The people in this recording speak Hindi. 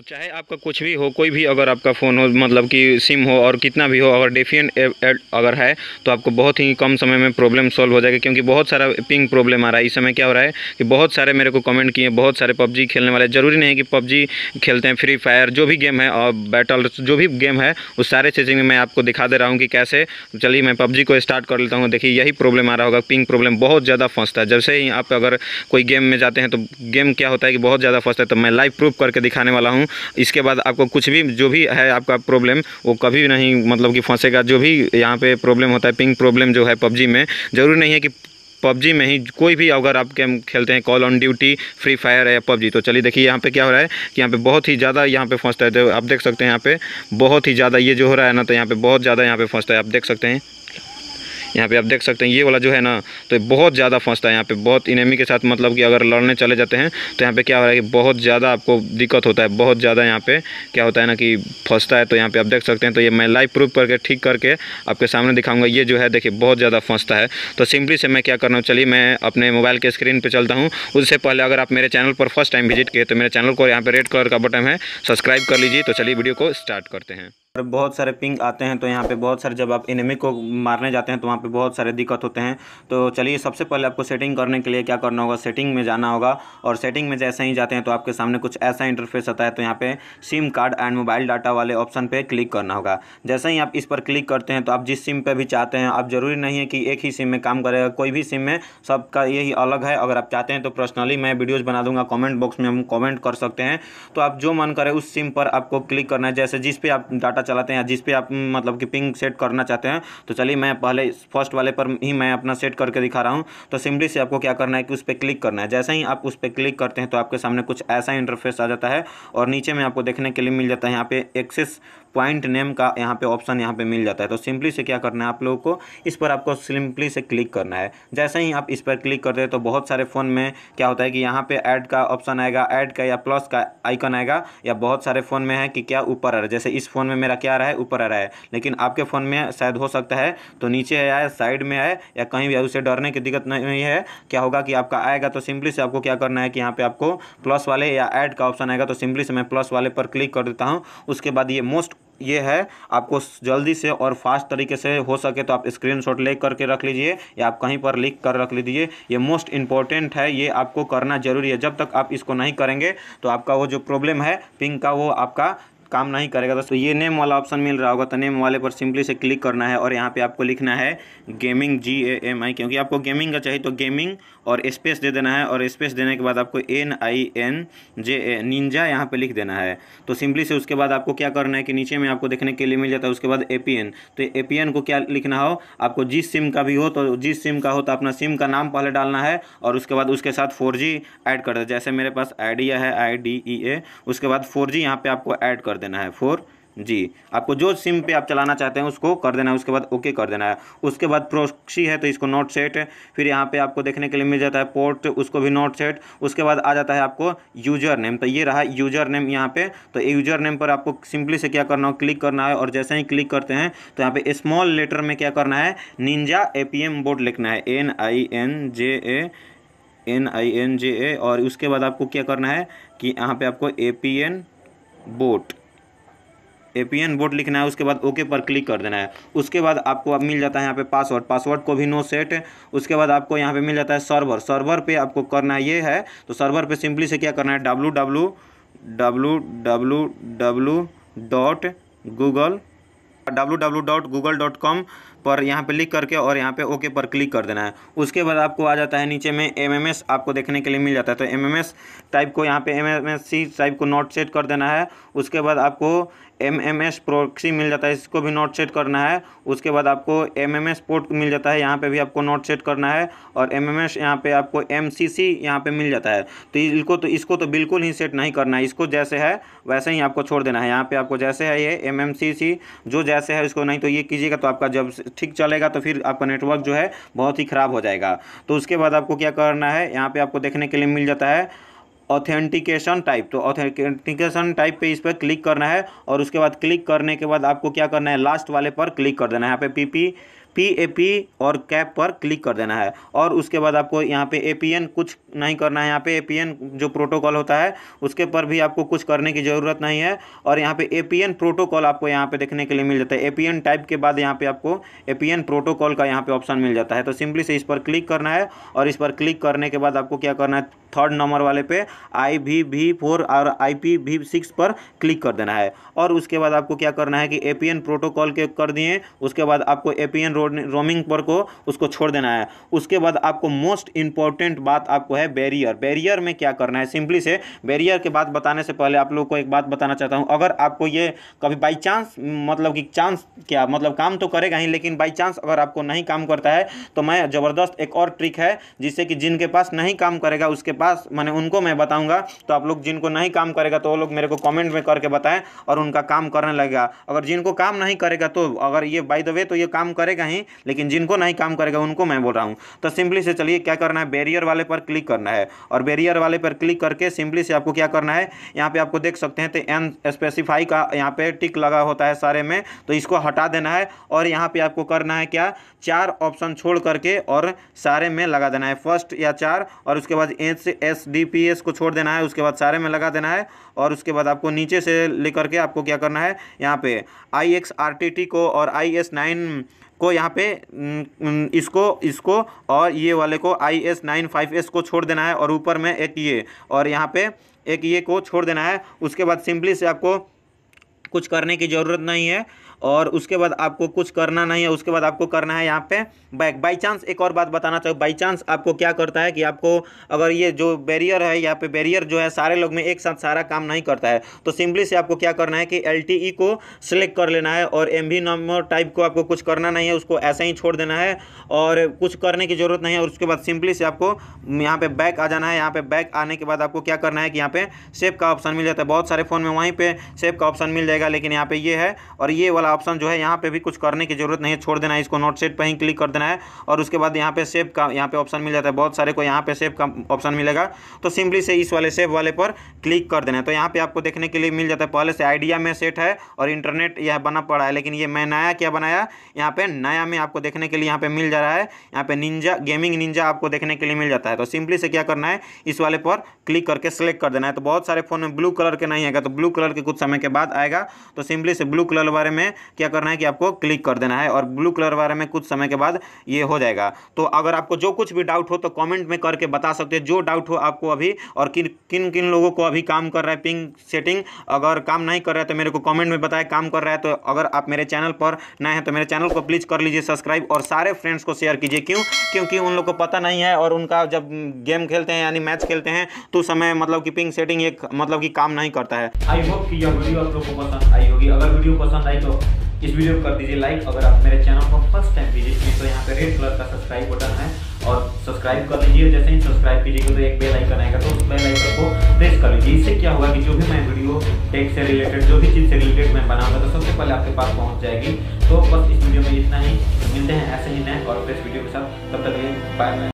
तो चाहे आपका कुछ भी हो कोई भी अगर आपका फ़ोन हो मतलब कि सिम हो और कितना भी हो अगर डेफियन अगर है तो आपको बहुत ही कम समय में प्रॉब्लम सॉल्व हो जाएगा क्योंकि बहुत सारा पिंग प्रॉब्लम आ रहा है इस समय क्या हो रहा है कि बहुत सारे मेरे को कमेंट किए बहुत सारे पबजी खेलने वाले ज़रूरी नहीं है कि पबजी खेलते हैं फ्री फायर जो भी गेम है और बैटल जो भी गेम है उस सारे चीज़ें में मैं आपको दिखा दे रहा हूँ कि कैसे चलिए मैं पबजी को स्टार्ट कर लेता हूँ देखिए यही प्रॉब्लम आ रहा होगा पिंग प्रॉब्लम बहुत ज़्यादा फंसता है जैसे ही आप अगर कोई गेम में जाते हैं तो गेम क्या होता है कि बहुत ज़्यादा फंसता है तो मैं लाइव प्रूफ करके दिखाने वाला हूँ इसके बाद आपको कुछ भी जो भी है आपका प्रॉब्लम वो कभी नहीं मतलब कि फंसेगा जो भी यहाँ पे प्रॉब्लम होता है पिंग प्रॉब्लम जो है पबजी में ज़रूरी नहीं है कि पबजी में ही कोई भी अगर आप गेम खेलते हैं call on duty free fire है या पबजी तो चलिए देखिए यहाँ पे क्या हो रहा है कि यहाँ पे बहुत ही ज़्यादा यहाँ पे फंसता है तो आप देख सकते हैं यहाँ पे बहुत ही ज़्यादा ये जो हो रहा है ना तो यहाँ पे बहुत ज़्यादा यहाँ पे फंसता है आप देख सकते हैं यहाँ पे आप देख सकते हैं ये वाला जो है ना तो बहुत ज़्यादा फंसता है यहाँ पे बहुत इनेमी के साथ मतलब कि अगर लड़ने चले जाते हैं तो यहाँ पे क्या हो रहा है कि बहुत ज़्यादा आपको दिक्कत होता है बहुत ज़्यादा यहाँ पे क्या होता है ना कि फंसता है तो यहाँ पे आप देख सकते हैं तो ये मैं लाइव प्रूफ करके ठीक करके आपके सामने दिखाऊंगा ये जो है देखिए बहुत ज़्यादा फंसता है तो सिंपली से मैं क्या कर रहा हूँ चलिए मैं अपने मोबाइल के स्क्रीन पर चलता हूँ उससे पहले अगर आप मेरे चैनल पर फर्स्ट टाइम विजिट किए तो मेरे चैनल को यहाँ पर रेड कलर का बटन है सब्सक्राइब कर लीजिए तो चलिए वीडियो को स्टार्ट करते हैं और बहुत सारे पिंग आते हैं तो यहाँ पे बहुत सारे जब आप इनमी को मारने जाते हैं तो वहाँ पे बहुत सारे दिक्कत होते हैं तो चलिए सबसे पहले आपको सेटिंग करने के लिए क्या करना होगा सेटिंग में जाना होगा और सेटिंग में जैसे ही जाते हैं तो आपके सामने कुछ ऐसा इंटरफेस आता है तो यहाँ पे SIM card and mobile data वाले ऑप्शन पर क्लिक करना होगा जैसे ही आप इस पर क्लिक करते हैं तो आप जिस सिम पर भी चाहते हैं आप ज़रूरी नहीं है कि एक ही सिम में काम करेगा कोई भी सिम में सबका यही अलग है अगर आप चाहते हैं तो पर्सनली मैं वीडियोज़ बना दूँगा कॉमेंट बॉक्स में हम कॉमेंट कर सकते हैं तो आप जो मन करें उस सिम पर आपको क्लिक करना है जैसे जिस पर आप डाटा डाटा चलाते हैं जिस पे आप हम्म, मतलब कि पिंग सेट करना चाहते हैं तो चलिए मैं पहले फर्स्ट वाले पर ही मैं अपना सेट करके दिखा रहा हूँ तो सिम्पली से आपको क्या करना है कि उस पर क्लिक करना है जैसे ही आप उस पर क्लिक करते हैं तो आपके सामने कुछ ऐसा इंटरफेस आ जाता है और नीचे में आपको देखने के लिए मिल जाता है यहाँ पे एक्सेस पॉइंट नेम का यहाँ पे ऑप्शन यहाँ पे मिल जाता है तो सिंपली से क्या करना है आप लोगों को इस पर आपको सिंपली से क्लिक करना है जैसे ही आप इस पर क्लिक करते हैं तो बहुत सारे फ़ोन में क्या होता है कि यहाँ पे ऐड का ऑप्शन आएगा ऐड का या प्लस का आइकन आएगा या बहुत सारे फ़ोन में है कि क्या ऊपर आ रहा है जैसे इस फ़ोन में मेरा मेरा क्या आ रहा है ऊपर आ रहा है लेकिन आपके फ़ोन में शायद हो सकता है तो नीचे आए साइड में आए या कहीं भी उसे डरने की दिक्कत नहीं है क्या होगा कि आपका आएगा तो सिंपली से आपको क्या करना है कि यहाँ पर आपको प्लस वाले या ऐड का ऑप्शन आएगा तो सिंपली से मैं प्लस वाले पर क्लिक कर देता हूँ उसके बाद ये मोस्ट ये है आपको जल्दी से और फास्ट तरीके से हो सके तो आप स्क्रीनशॉट ले करके रख लीजिए या आप कहीं पर लिख कर रख लीजिए ये मोस्ट इंपॉर्टेंट है ये आपको करना जरूरी है जब तक आप इसको नहीं करेंगे तो आपका वो जो प्रॉब्लम है पिंक का वो आपका काम नहीं करेगा दोस्तों ये नेम वाला ऑप्शन मिल रहा होगा तो नेम वाले पर सिंपली से क्लिक करना है और यहाँ पे आपको लिखना है गेमिंग जी ए एम आई क्योंकि आपको गेमिंग का चाहिए तो गेमिंग और स्पेस दे देना है और स्पेस देने के बाद आपको N I N J A ninja यहाँ पे लिख देना है तो सिंपली से उसके बाद आपको क्या करना है कि नीचे में आपको देखने के लिए मिल जाता है उसके बाद ए पी एन तो ए पी एन को क्या लिखना हो आपको जिस सिम का भी हो तो जिस सिम का हो तो अपना सिम का नाम पहले डालना है और उसके बाद उसके साथ फोर जी ऐड कर दे जैसे मेरे पास आइडिया है आई डी ई ए उसके बाद फोर जी यहाँ पे आपको ऐड कर देना है फोर जी आपको जो सिम पे आप चलाना चाहते हैं उसको कर देना है उसके बाद ओके कर देना है उसके बाद प्रोक्सी है तो इसको नोट सेट फिर यहाँ पे आपको देखने के लिए मिल जाता है पोर्ट उसको भी नोट सेट उसके बाद आ जाता है आपको यूजर नेम तो ये रहा यूजर नेम यहाँ पे तो यूजर नेम पर आपको सिंपली से क्या करना हो क्लिक करना है और जैसे ही क्लिक करते हैं तो यहाँ पे स्मॉल लेटर में क्या करना है निंजा ए बोर्ड लिखना है N I N J A N I N J A और उसके बाद आपको क्या करना है कि यहाँ पे आपको A P N board APN board लिखना है उसके बाद ओके पर क्लिक कर देना है उसके बाद आपको अब मिल जाता है यहाँ पे पासवर्ड पासवर्ड को भी नो सेट उसके बाद आपको यहाँ पे मिल जाता है सर्वर सर्वर पे आपको करना ये है तो सर्वर पे सिंपली से क्या करना है W W W W W dot Google W W dot Google dot com पर यहाँ पे लिख करके और यहाँ पे ओके पर क्लिक कर देना है उसके बाद आपको आ जाता है नीचे में एमएमएस आपको देखने के लिए मिल जाता है तो एमएमएस टाइप को यहाँ पे एमएमएससी टाइप को नोट सेट कर देना है उसके बाद आपको एम एम एस प्रोक्सी मिल जाता है इसको भी नोट सेट करना है उसके बाद आपको एम एम एस पोर्ट मिल जाता है यहाँ पे भी आपको नोट सेट करना है और एम एम एस यहाँ पर आपको एम सी सी यहाँ पर मिल जाता है तो इसको तो इसको तो बिल्कुल ही सेट नहीं करना है इसको जैसे है वैसे ही आपको छोड़ देना है यहाँ पर आपको जैसे है ये एम एम सी सी जो जैसे है इसको नहीं तो ये कीजिएगा तो आपका जब ठीक चलेगा तो फिर आपका नेटवर्क जो है बहुत ही ख़राब हो जाएगा तो उसके बाद आपको क्या करना है यहाँ पर आपको देखने के लिए मिल जाता है ऑथेंटिकेशन टाइप तो ऑथेंटिकेशन टाइप पे इस पर क्लिक करना है और उसके बाद क्लिक करने के बाद आपको क्या करना है लास्ट वाले पर क्लिक कर देना है यहाँ पे P P P A P और कैप पर क्लिक कर देना है और उसके बाद आपको यहाँ पे ए पी एन कुछ नहीं करना है यहाँ पे ए पी एन जो प्रोटोकॉल होता है उसके पर भी आपको कुछ करने की ज़रूरत नहीं है और यहाँ पे ए पी एन प्रोटोकॉल आपको यहाँ पे देखने के लिए मिल जाता है ए पी एन टाइप के बाद यहाँ पे आपको ए पी एन प्रोटोकॉल का यहाँ पे ऑप्शन मिल जाता है तो सिंपली से इस पर क्लिक करना है और इस पर क्लिक करने के बाद आपको क्या करना है थर्ड नंबर वाले पे आई वी वी फोर और आई पी वी सिक्स पर क्लिक कर देना है और उसके बाद आपको क्या करना है कि ए पी एन प्रोटोकॉल के कर दिए उसके बाद आपको ए पी एन रोमिंग पर को उसको छोड़ देना है उसके बाद आपको मोस्ट इंपॉर्टेंट बात आपको है बैरियर बैरियर में क्या करना है सिंपली से बैरियर के बाद बताने से पहले आप लोग को एक बात बताना चाहता हूँ अगर आपको ये कभी बाई चांस मतलब कि चांस क्या मतलब काम तो करेगा ही लेकिन बाई चांस अगर आपको नहीं काम करता है तो मैं ज़बरदस्त एक और ट्रिक है जिससे कि जिनके पास नहीं काम करेगा उसके पास मैंने उनको मैं बताऊँगा तो आप लोग जिनको नहीं काम करेगा तो वो लोग मेरे को कॉमेंट में करके बताएं और उनका काम करने लगेगा अगर जिनको काम नहीं करेगा तो अगर ये बाई द वे तो ये काम करेगा नहीं लेकिन जिनको नहीं काम करेगा उनको मैं बोल रहा हूँ तो सिंपली से चलिए क्या करना है बैरियर वाले पर क्लिक करना है और बैरियर वाले पर क्लिक करके सिंपली से आपको क्या करना है यहाँ पर आपको देख सकते हैं तो एन स्पेसिफाई का यहाँ पर टिक लगा होता है सारे में तो इसको हटा देना है और यहाँ पर आपको करना है क्या चार ऑप्शन छोड़ करके और सारे में लगा देना है फर्स्ट या चार और उसके बाद H S D P S को छोड़ देना है उसके बाद सारे में लगा देना है और उसके बाद आपको नीचे से लेकर के आपको क्या करना है यहाँ पे I X R T T को और आई एस नाइन को यहाँ पे इसको इसको और ये वाले को I S nine five S को छोड़ देना है और ऊपर में एक ये और यहाँ पे एक ये को छोड़ देना है उसके बाद सिंपली से आपको कुछ करने की ज़रूरत नहीं है और उसके बाद आपको कुछ करना नहीं है उसके बाद आपको करना है यहाँ पे बैक बाई चांस एक और बात बताना चाहूँ बाई चांस आपको क्या करता है कि आपको अगर ये जो बैरियर है यहाँ पे बैरियर जो है सारे लोग में एक साथ सारा काम नहीं करता है तो सिंपली से आपको क्या करना है कि एल e को सिलेक्ट कर लेना है और एम नंबर टाइप को आपको कुछ करना नहीं है उसको ऐसे ही छोड़ देना है और कुछ करने की ज़रूरत नहीं है और उसके बाद सिंपली से आपको यहाँ पर बैक आ जाना है यहाँ पर बैक आने के बाद आपको क्या करना है कि यहाँ पर सेफ का ऑप्शन मिल जाता है बहुत सारे फ़ोन में वहीं पर सेफ का ऑप्शन मिल जाएगा लेकिन यहाँ पर ये है और ये वाला वाला ऑप्शन जो है यहाँ पे भी कुछ करने की जरूरत नहीं है छोड़ देना है इसको नोट सेट पर ही क्लिक कर देना है और उसके बाद यहाँ पे सेव का यहाँ पे ऑप्शन मिल जाता है बहुत सारे को यहाँ पे सेव का ऑप्शन मिलेगा तो सिंपली से इस वाले सेव वाले पर क्लिक कर देना है तो यहाँ पे आपको देखने के लिए मिल जाता है पहले से आइडिया में सेट है और इंटरनेट यह बना पड़ा है लेकिन ये मैं नया क्या बनाया यहाँ पे नया में आपको देखने के लिए यहाँ पे मिल जा रहा है यहाँ पे निंजा गेमिंग निंजा आपको देखने के लिए मिल जाता है तो सिंपली से क्या करना है इस वाले पर क्लिक करके सेलेक्ट कर देना है तो बहुत सारे फ़ोन में ब्लू कलर के नहीं आएगा तो ब्लू कलर के कुछ समय के बाद आएगा तो सिंपली से ब्लू कलर बारे में क्या करना है कि आपको क्लिक कर देना है और ब्लू कलर वाले में कुछ समय के बाद ये हो जाएगा तो अगर आपको जो कुछ भी डाउट हो तो कॉमेंट में करके बता सकते हैं जो डाउट हो आपको अभी और किन किन किन लोगों को अभी काम कर रहा है पिंक सेटिंग अगर काम नहीं कर रहा है तो मेरे को कॉमेंट में बताए काम कर रहा है तो अगर आप मेरे चैनल पर नए हैं तो मेरे चैनल को प्लीज़ कर लीजिए सब्सक्राइब और सारे फ्रेंड्स को शेयर कीजिए क्यों क्योंकि उन लोग को पता नहीं है और उनका जब गेम खेलते हैं यानी मैच खेलते हैं तो समय मतलब कि पिंक सेटिंग एक मतलब कि काम नहीं करता है आई होप कि यह वीडियो आप लोगों को पसंद आई होगी अगर वीडियो पसंद आई तो इस वीडियो को कर दीजिए लाइक अगर आप मेरे चैनल को फर्स्ट टाइम विजिट किए तो यहाँ पे रेड कलर का सब्सक्राइब बटन है और सब्सक्राइब कर लीजिए जैसे ही सब्सक्राइब कीजिएगा तो एक बेल आइकन आएगा तो उस बेल आइकन को प्रेस कर लीजिए इससे क्या हुआ कि जो भी मैं वीडियो टेक से रिलेटेड जो भी चीज़ से रिलेटेड मैं बनाऊंगा तो सबसे पहले आपके पास पहुँच जाएगी तो बस इस वीडियो में इतना ही मिलते हैं ऐसे ही नए और फ्रेश वीडियो के साथ तब तक बाय बाय